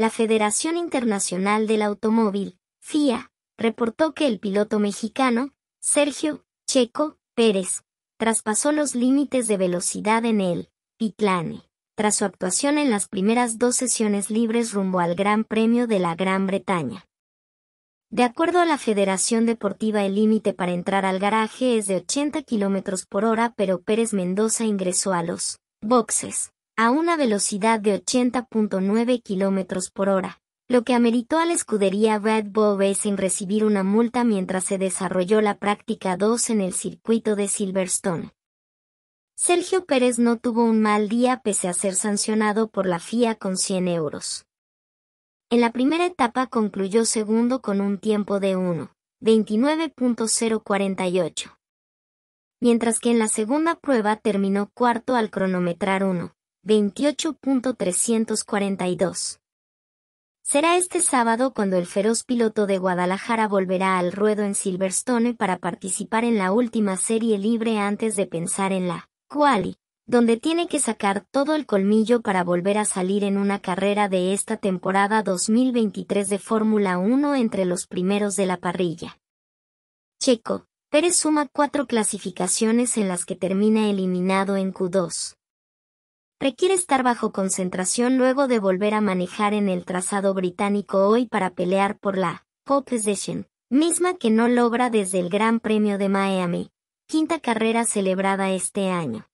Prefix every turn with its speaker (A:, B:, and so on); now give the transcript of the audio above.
A: la Federación Internacional del Automóvil, FIA, reportó que el piloto mexicano, Sergio Checo Pérez, traspasó los límites de velocidad en el Pitlane, tras su actuación en las primeras dos sesiones libres rumbo al Gran Premio de la Gran Bretaña. De acuerdo a la Federación Deportiva, el límite para entrar al garaje es de 80 km por hora, pero Pérez Mendoza ingresó a los boxes a una velocidad de 80.9 km por hora, lo que ameritó a la escudería Red Bull Racing recibir una multa mientras se desarrolló la práctica 2 en el circuito de Silverstone. Sergio Pérez no tuvo un mal día pese a ser sancionado por la FIA con 100 euros. En la primera etapa concluyó segundo con un tiempo de 1, 29.048. Mientras que en la segunda prueba terminó cuarto al cronometrar 1, 28.342. Será este sábado cuando el feroz piloto de Guadalajara volverá al ruedo en Silverstone para participar en la última serie libre antes de pensar en la quali, donde tiene que sacar todo el colmillo para volver a salir en una carrera de esta temporada 2023 de Fórmula 1 entre los primeros de la parrilla. Checo, Pérez suma cuatro clasificaciones en las que termina eliminado en Q2 requiere estar bajo concentración luego de volver a manejar en el trazado británico hoy para pelear por la pole position, misma que no logra desde el Gran Premio de Miami, quinta carrera celebrada este año.